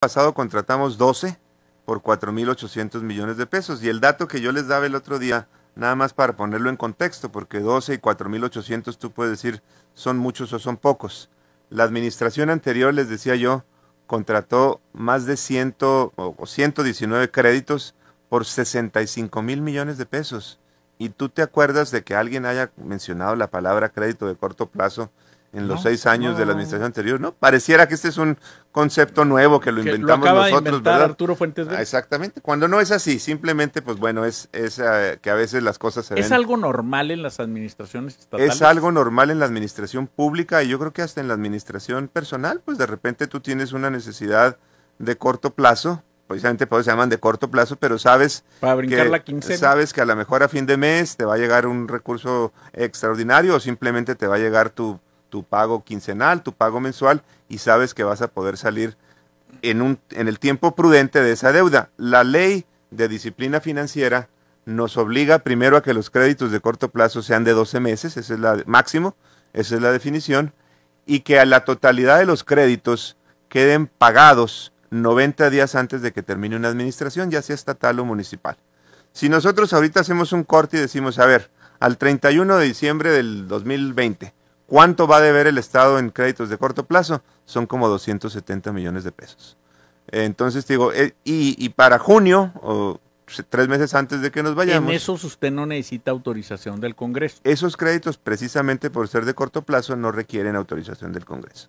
pasado contratamos 12 por 4.800 millones de pesos. Y el dato que yo les daba el otro día, nada más para ponerlo en contexto, porque 12 y 4.800 tú puedes decir son muchos o son pocos. La administración anterior, les decía yo, contrató más de 100 o 119 créditos por 65 mil millones de pesos. Y tú te acuerdas de que alguien haya mencionado la palabra crédito de corto plazo en los seis años de la administración anterior, ¿no? Pareciera que este es un concepto nuevo que lo inventamos nosotros, ¿verdad? Arturo Fuentes ah, Exactamente. Cuando no es así, simplemente, pues bueno, es, ah, que a veces las cosas se ¿Es ven. ¿Es algo normal en las administraciones estatales? Es algo normal en la administración pública y yo creo que hasta en la administración personal, pues de repente tú tienes una necesidad de corto plazo, precisamente por se llaman de corto plazo, pero sabes Para brincar la quincena. sabes que a lo mejor a fin de mes te va a llegar un recurso extraordinario o simplemente te va a llegar tu tu pago quincenal, tu pago mensual y sabes que vas a poder salir en, un, en el tiempo prudente de esa deuda. La ley de disciplina financiera nos obliga primero a que los créditos de corto plazo sean de 12 meses, esa es la máximo, esa es la definición, y que a la totalidad de los créditos queden pagados 90 días antes de que termine una administración, ya sea estatal o municipal. Si nosotros ahorita hacemos un corte y decimos, a ver, al 31 de diciembre del 2020, ¿Cuánto va a deber el Estado en créditos de corto plazo? Son como 270 millones de pesos. Entonces, digo, eh, y, para junio, o tres meses antes de que nos vayamos. En eso usted no necesita autorización del Congreso. Esos créditos, precisamente por ser de corto plazo, no requieren autorización del Congreso.